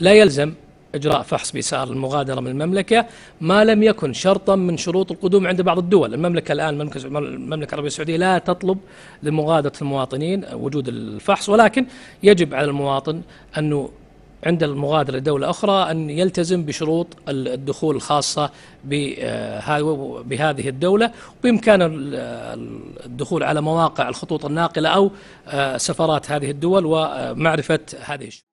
لا يلزم إجراء فحص بإسعار المغادرة من المملكة ما لم يكن شرطا من شروط القدوم عند بعض الدول المملكة الآن المملكة العربية السعودية لا تطلب لمغادرة المواطنين وجود الفحص ولكن يجب على المواطن أنه عند المغادرة لدولة أخرى أن يلتزم بشروط الدخول الخاصة آه، بهذه الدولة بإمكان آه، الدخول على مواقع الخطوط الناقلة أو آه، سفرات هذه الدول ومعرفة هذه الشروط